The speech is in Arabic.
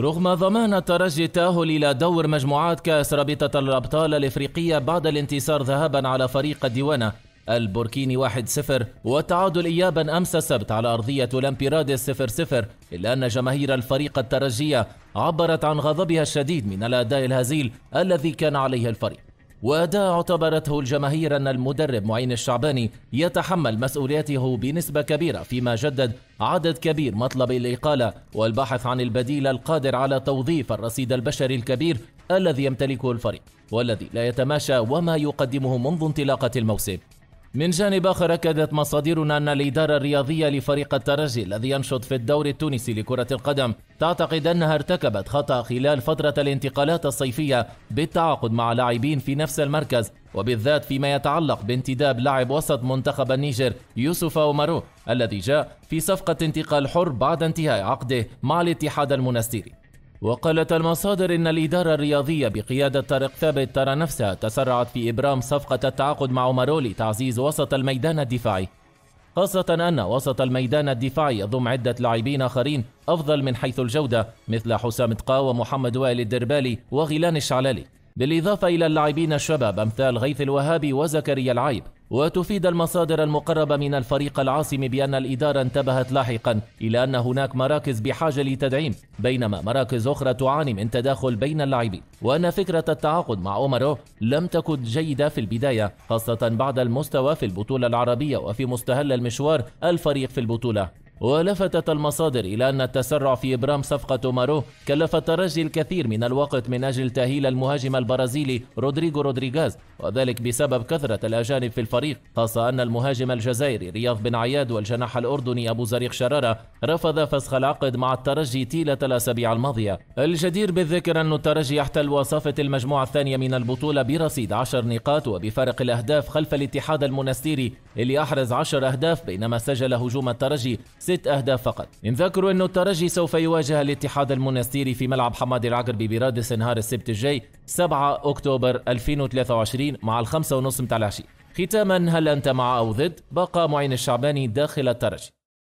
رغم ضمان الترجي التأهل إلى دور مجموعات كأس رابطة الأبطال الإفريقية بعد الانتصار ذهابا على فريق الديوانة البوركيني 1-0 والتعادل إيابا أمس السبت على أرضية لامبيرادس 0-0 إلا أن جماهير الفريق الترجية عبرت عن غضبها الشديد من الأداء الهزيل الذي كان عليه الفريق وأداء اعتبرته الجماهير أن المدرب معين الشعباني يتحمل مسؤوليته بنسبة كبيرة فيما جدد عدد كبير مطلب الإقالة والبحث عن البديل القادر على توظيف الرصيد البشري الكبير الذي يمتلكه الفريق والذي لا يتماشى وما يقدمه منذ انطلاقة الموسم من جانب آخر أكدت مصادرنا أن الإدارة الرياضية لفريق الترجي الذي ينشط في الدوري التونسي لكرة القدم تعتقد أنها ارتكبت خطأ خلال فترة الانتقالات الصيفية بالتعاقد مع لاعبين في نفس المركز وبالذات فيما يتعلق بانتداب لاعب وسط منتخب النيجر يوسف أومارو الذي جاء في صفقة انتقال حر بعد انتهاء عقده مع الاتحاد المنستيري وقالت المصادر إن الإدارة الرياضية بقيادة طارق ثابت ترى نفسها تسرعت في إبرام صفقة التعاقد مع مارولي تعزيز وسط الميدان الدفاعي خاصة أن وسط الميدان الدفاعي يضم عدة لاعبين آخرين أفضل من حيث الجودة مثل حسام تقا ومحمد وائل الدربالي وغيلان الشعلالي بالإضافة إلى اللاعبين الشباب أمثال غيث الوهابي وزكريا العيب وتفيد المصادر المقربة من الفريق العاصم بأن الإدارة انتبهت لاحقا إلى أن هناك مراكز بحاجة لتدعيم بينما مراكز أخرى تعاني من تداخل بين اللاعبين وأن فكرة التعاقد مع أومارو لم تكن جيدة في البداية خاصة بعد المستوى في البطولة العربية وفي مستهل المشوار الفريق في البطولة ولفتت المصادر إلى أن التسرع في إبرام صفقة مارو كلف الترجي الكثير من الوقت من أجل تأهيل المهاجم البرازيلي رودريغو رودريغاز وذلك بسبب كثرة الأجانب في الفريق خاصة أن المهاجم الجزائري رياض بن عياد والجناح الأردني أبو زريق شرارة رفض فسخ العقد مع الترجي طيلة الأسابيع الماضية الجدير بالذكر أن الترجي يحتل وصافة المجموعة الثانية من البطولة برصيد 10 نقاط وبفارق الأهداف خلف الاتحاد المنستيري اللي أحرز 10 أهداف بينما سجل هجوم الترجي ست أهداف فقط نذكر أن الترجي سوف يواجه الاتحاد المنستيري في ملعب حمادي العقربي برادس نهار السبت الجاي 7 أكتوبر 2023 مع الخمسة ونص متاع العشي ختاما هل أنت مع أو ضد بقى معين الشعباني داخل الترجي